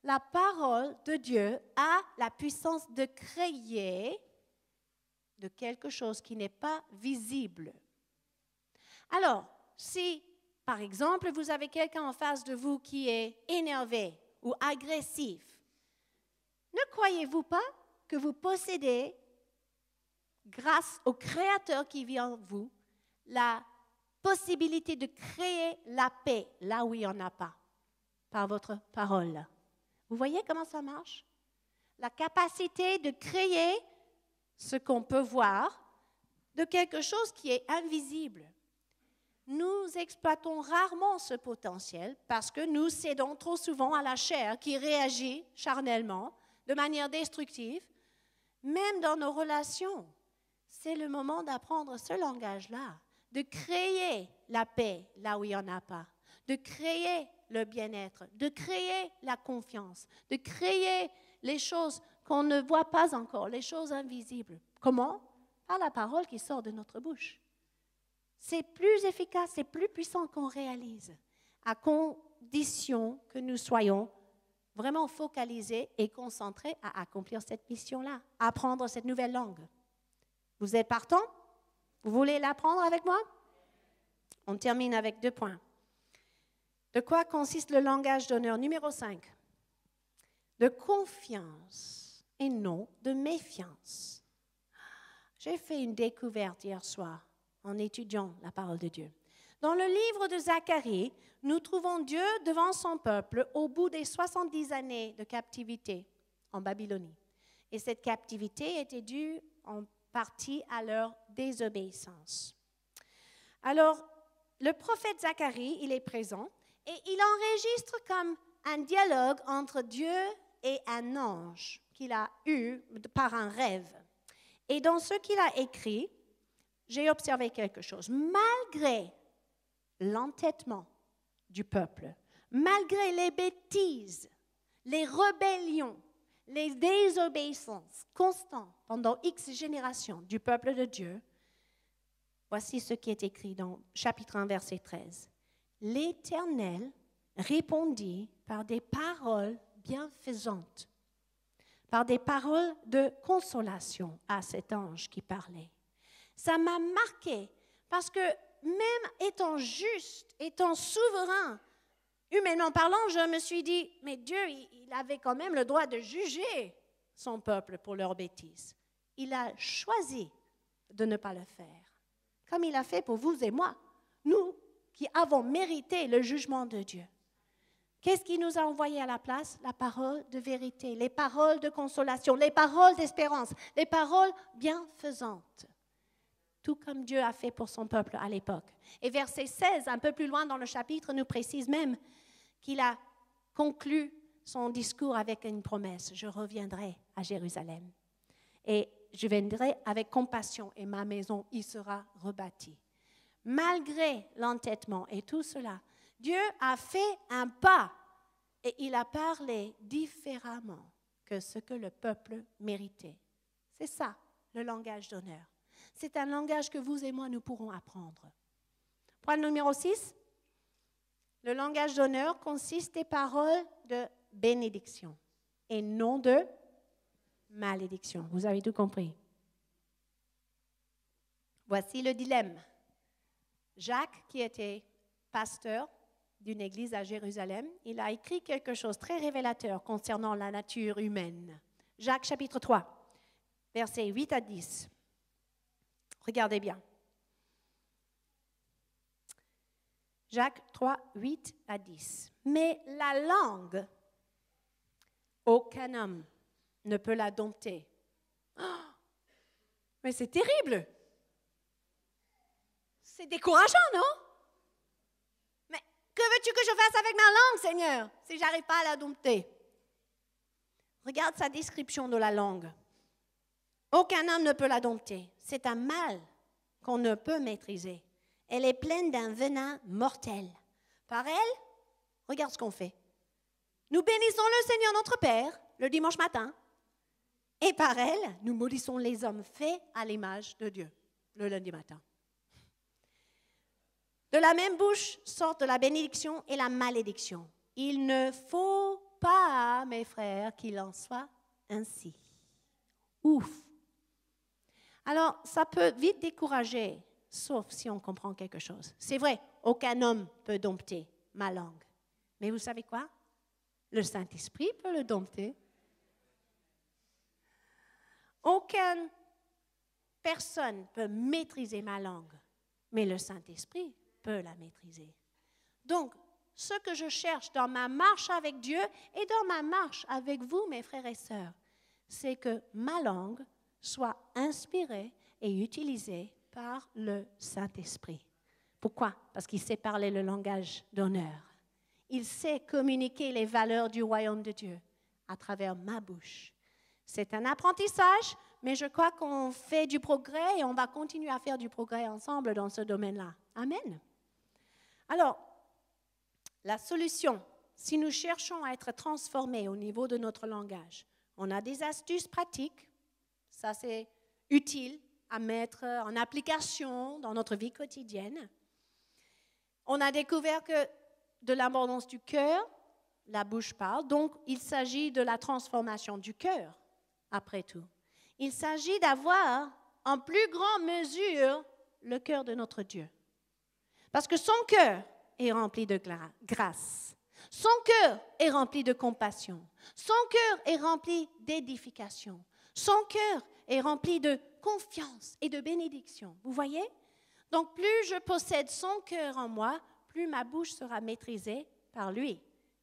La parole de Dieu a la puissance de créer de quelque chose qui n'est pas visible. Alors, si, par exemple, vous avez quelqu'un en face de vous qui est énervé ou agressif, ne croyez-vous pas que vous possédez, grâce au Créateur qui vit en vous, la possibilité de créer la paix là où il n'y en a pas, par votre parole. Vous voyez comment ça marche La capacité de créer ce qu'on peut voir de quelque chose qui est invisible. Nous exploitons rarement ce potentiel parce que nous cédons trop souvent à la chair qui réagit charnellement, de manière destructive, même dans nos relations. C'est le moment d'apprendre ce langage-là, de créer la paix là où il n'y en a pas, de créer le bien-être, de créer la confiance, de créer les choses qu'on ne voit pas encore, les choses invisibles. Comment Par la parole qui sort de notre bouche. C'est plus efficace, c'est plus puissant qu'on réalise, à condition que nous soyons vraiment focalisés et concentrés à accomplir cette mission-là, apprendre cette nouvelle langue. Vous êtes partant Vous voulez l'apprendre avec moi On termine avec deux points. De quoi consiste le langage d'honneur numéro 5 De confiance et non de méfiance. J'ai fait une découverte hier soir en étudiant la parole de Dieu. Dans le livre de Zacharie, nous trouvons Dieu devant son peuple au bout des 70 années de captivité en Babylonie. Et cette captivité était due en partie à leur désobéissance. Alors, le prophète Zacharie, il est présent et il enregistre comme un dialogue entre Dieu et un ange qu'il a eu par un rêve. Et dans ce qu'il a écrit, j'ai observé quelque chose. Malgré l'entêtement du peuple, malgré les bêtises, les rébellions, les désobéissances constantes pendant X générations du peuple de Dieu, voici ce qui est écrit dans chapitre 1, verset 13. L'Éternel répondit par des paroles bienfaisantes par des paroles de consolation à cet ange qui parlait. Ça m'a marqué parce que même étant juste, étant souverain, humainement parlant, je me suis dit, mais Dieu, il avait quand même le droit de juger son peuple pour leur bêtises. Il a choisi de ne pas le faire, comme il a fait pour vous et moi, nous qui avons mérité le jugement de Dieu. Qu'est-ce qu'il nous a envoyé à la place La parole de vérité, les paroles de consolation, les paroles d'espérance, les paroles bienfaisantes. Tout comme Dieu a fait pour son peuple à l'époque. Et verset 16, un peu plus loin dans le chapitre, nous précise même qu'il a conclu son discours avec une promesse. Je reviendrai à Jérusalem. Et je viendrai avec compassion et ma maison y sera rebâtie. Malgré l'entêtement et tout cela, Dieu a fait un pas et il a parlé différemment que ce que le peuple méritait. C'est ça, le langage d'honneur. C'est un langage que vous et moi, nous pourrons apprendre. Point numéro 6. Le langage d'honneur consiste des paroles de bénédiction et non de malédiction. Vous avez tout compris. Voici le dilemme. Jacques, qui était pasteur, d'une église à Jérusalem, il a écrit quelque chose de très révélateur concernant la nature humaine. Jacques chapitre 3, versets 8 à 10. Regardez bien. Jacques 3, 8 à 10. Mais la langue, aucun homme ne peut la dompter. Oh, mais c'est terrible. C'est décourageant, non que veux-tu que je fasse avec ma langue, Seigneur, si j'arrive pas à la dompter Regarde sa description de la langue. Aucun homme ne peut la dompter. C'est un mal qu'on ne peut maîtriser. Elle est pleine d'un venin mortel. Par elle, regarde ce qu'on fait. Nous bénissons le Seigneur notre Père le dimanche matin, et par elle, nous maudissons les hommes faits à l'image de Dieu le lundi matin. De la même bouche sortent la bénédiction et la malédiction. Il ne faut pas, mes frères, qu'il en soit ainsi. Ouf. Alors, ça peut vite décourager, sauf si on comprend quelque chose. C'est vrai, aucun homme peut dompter ma langue. Mais vous savez quoi Le Saint-Esprit peut le dompter. Aucune personne peut maîtriser ma langue, mais le Saint-Esprit peux la maîtriser. Donc, ce que je cherche dans ma marche avec Dieu et dans ma marche avec vous, mes frères et sœurs, c'est que ma langue soit inspirée et utilisée par le Saint-Esprit. Pourquoi Parce qu'il sait parler le langage d'honneur. Il sait communiquer les valeurs du royaume de Dieu à travers ma bouche. C'est un apprentissage, mais je crois qu'on fait du progrès et on va continuer à faire du progrès ensemble dans ce domaine-là. Amen. Alors, la solution, si nous cherchons à être transformés au niveau de notre langage, on a des astuces pratiques, ça c'est utile à mettre en application dans notre vie quotidienne. On a découvert que de l'abondance du cœur, la bouche parle, donc il s'agit de la transformation du cœur, après tout. Il s'agit d'avoir en plus grande mesure le cœur de notre Dieu. Parce que son cœur est rempli de grâce. Son cœur est rempli de compassion. Son cœur est rempli d'édification. Son cœur est rempli de confiance et de bénédiction. Vous voyez Donc plus je possède son cœur en moi, plus ma bouche sera maîtrisée par lui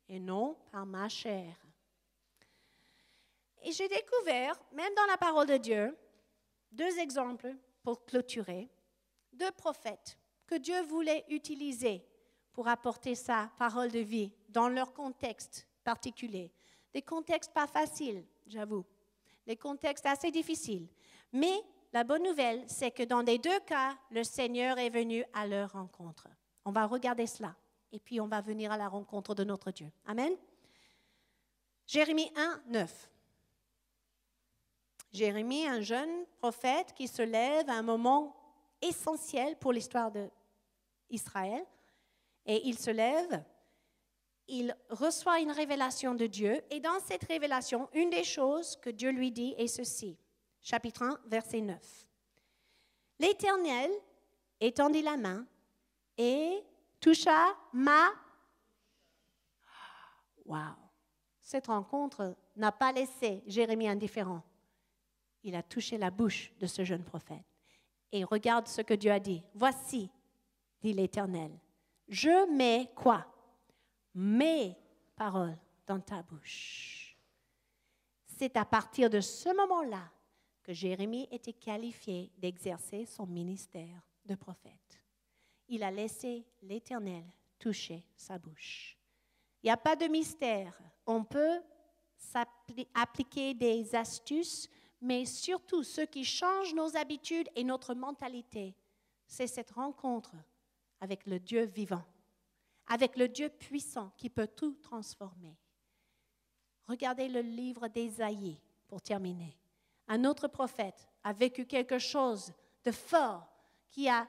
et non par ma chair. Et j'ai découvert, même dans la parole de Dieu, deux exemples pour clôturer, deux prophètes que Dieu voulait utiliser pour apporter sa parole de vie dans leur contexte particulier. Des contextes pas faciles, j'avoue. Des contextes assez difficiles. Mais la bonne nouvelle, c'est que dans les deux cas, le Seigneur est venu à leur rencontre. On va regarder cela et puis on va venir à la rencontre de notre Dieu. Amen. Jérémie 1, 9. Jérémie, un jeune prophète qui se lève à un moment essentiel pour l'histoire d'Israël. Et il se lève, il reçoit une révélation de Dieu, et dans cette révélation, une des choses que Dieu lui dit est ceci, chapitre 1, verset 9. L'Éternel étendit la main et toucha ma... Wow! Cette rencontre n'a pas laissé Jérémie indifférent. Il a touché la bouche de ce jeune prophète et regarde ce que Dieu a dit. Voici, dit l'Éternel, je mets quoi Mes paroles dans ta bouche. C'est à partir de ce moment-là que Jérémie était qualifié d'exercer son ministère de prophète. Il a laissé l'Éternel toucher sa bouche. Il n'y a pas de mystère. On peut appliquer des astuces mais surtout ce qui change nos habitudes et notre mentalité, c'est cette rencontre avec le Dieu vivant, avec le Dieu puissant qui peut tout transformer. Regardez le livre d'Ésaïe pour terminer. Un autre prophète a vécu quelque chose de fort qui a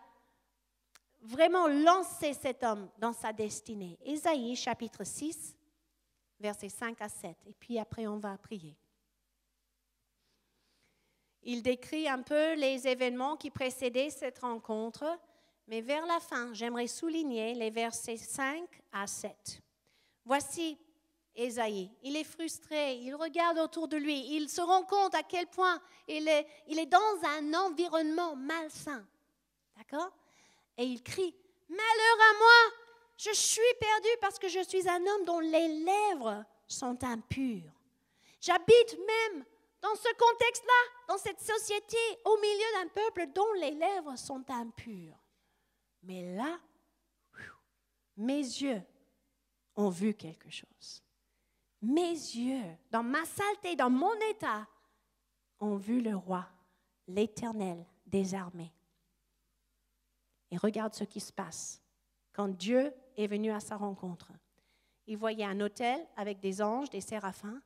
vraiment lancé cet homme dans sa destinée. Ésaïe chapitre 6, versets 5 à 7. Et puis après, on va prier. Il décrit un peu les événements qui précédaient cette rencontre, mais vers la fin, j'aimerais souligner les versets 5 à 7. Voici Esaïe. Il est frustré, il regarde autour de lui, il se rend compte à quel point il est, il est dans un environnement malsain. D'accord Et il crie, Malheur à moi, je suis perdu parce que je suis un homme dont les lèvres sont impures. J'habite même dans ce contexte-là, dans cette société, au milieu d'un peuple dont les lèvres sont impures. Mais là, mes yeux ont vu quelque chose. Mes yeux, dans ma saleté, dans mon état, ont vu le roi, l'éternel des armées. Et regarde ce qui se passe quand Dieu est venu à sa rencontre. Il voyait un hôtel avec des anges, des séraphins,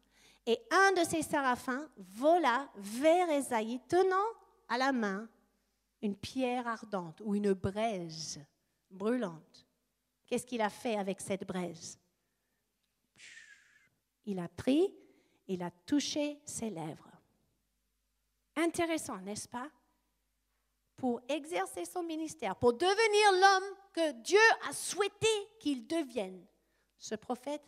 et un de ces séraphins vola vers Esaïe tenant à la main une pierre ardente ou une braise brûlante. Qu'est-ce qu'il a fait avec cette braise Il a pris, il a touché ses lèvres. Intéressant, n'est-ce pas Pour exercer son ministère, pour devenir l'homme que Dieu a souhaité qu'il devienne, ce prophète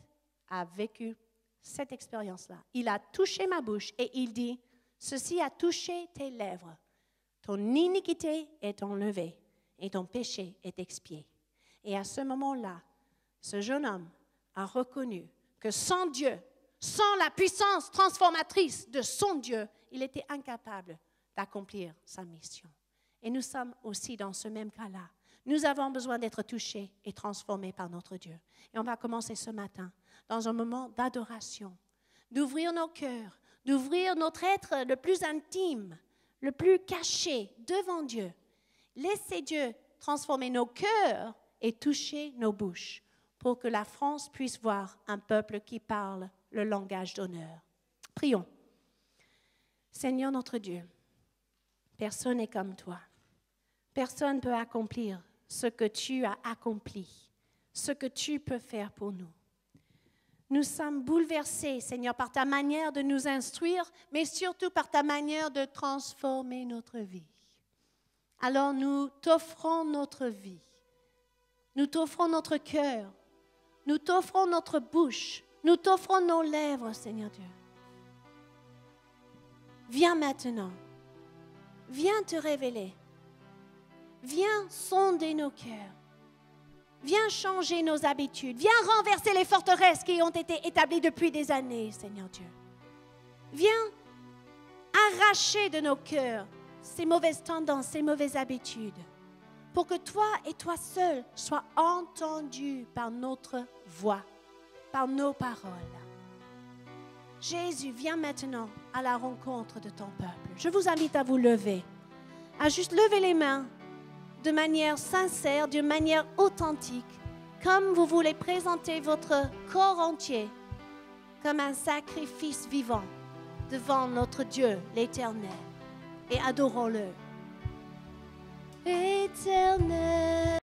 a vécu cette expérience-là. Il a touché ma bouche et il dit, ceci a touché tes lèvres. Ton iniquité est enlevée et ton péché est expié. Et à ce moment-là, ce jeune homme a reconnu que sans Dieu, sans la puissance transformatrice de son Dieu, il était incapable d'accomplir sa mission. Et nous sommes aussi dans ce même cas-là. Nous avons besoin d'être touchés et transformés par notre Dieu. Et on va commencer ce matin dans un moment d'adoration, d'ouvrir nos cœurs, d'ouvrir notre être le plus intime, le plus caché devant Dieu. Laissez Dieu transformer nos cœurs et toucher nos bouches pour que la France puisse voir un peuple qui parle le langage d'honneur. Prions. Seigneur notre Dieu, personne n'est comme toi. Personne ne peut accomplir ce que tu as accompli, ce que tu peux faire pour nous. Nous sommes bouleversés, Seigneur, par ta manière de nous instruire, mais surtout par ta manière de transformer notre vie. Alors nous t'offrons notre vie, nous t'offrons notre cœur, nous t'offrons notre bouche, nous t'offrons nos lèvres, Seigneur Dieu. Viens maintenant, viens te révéler, viens sonder nos cœurs. Viens changer nos habitudes. Viens renverser les forteresses qui ont été établies depuis des années, Seigneur Dieu. Viens arracher de nos cœurs ces mauvaises tendances, ces mauvaises habitudes, pour que toi et toi seul sois entendu par notre voix, par nos paroles. Jésus, viens maintenant à la rencontre de ton peuple. Je vous invite à vous lever, à juste lever les mains de manière sincère, d'une manière authentique, comme vous voulez présenter votre corps entier comme un sacrifice vivant devant notre Dieu, l'Éternel, et adorons-le. Éternel.